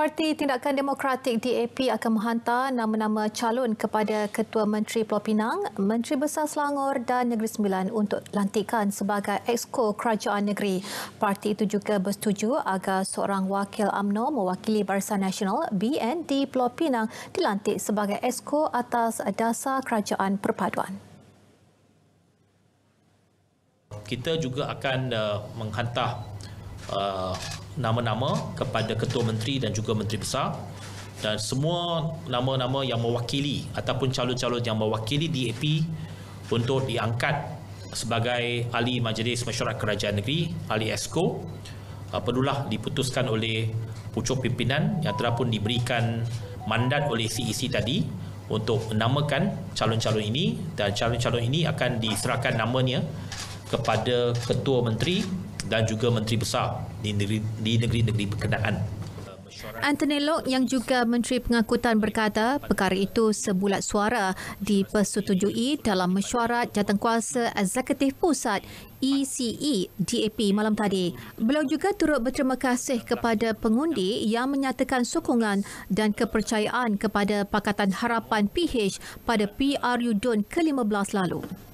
Parti Tindakan Demokratik DAP akan menghantar nama-nama calon kepada Ketua Menteri Pulau Pinang, Menteri Besar Selangor dan Negeri Sembilan untuk lantikan sebagai Exco Kerajaan Negeri. Parti itu juga bersetuju agar seorang wakil amno mewakili Barisan Nasional BN di Pulau Pinang dilantik sebagai Exco atas dasar Kerajaan Perpaduan. Kita juga akan uh, menghantar uh, nama-nama kepada ketua menteri dan juga menteri besar dan semua nama-nama yang mewakili ataupun calon-calon yang mewakili DAP untuk diangkat sebagai ahli majlis mesyuarat kerajaan negeri ahli esko uh, perlulah diputuskan oleh pucuk pimpinan yang telah pun diberikan mandat oleh CEC e tadi untuk menamakan calon-calon ini dan calon-calon ini akan diserahkan namanya kepada ketua menteri dan juga menteri besar di negeri negeri berkenaan. Anthony Lok yang juga Menteri Pengangkutan berkata perkara itu sebulat suara dipersetujui e dalam mesyuarat jawatankuasa eksekutif pusat ECE DAP malam tadi. Beliau juga turut berterima kasih kepada pengundi yang menyatakan sokongan dan kepercayaan kepada Pakatan Harapan PH pada PRU DUN ke-15 lalu.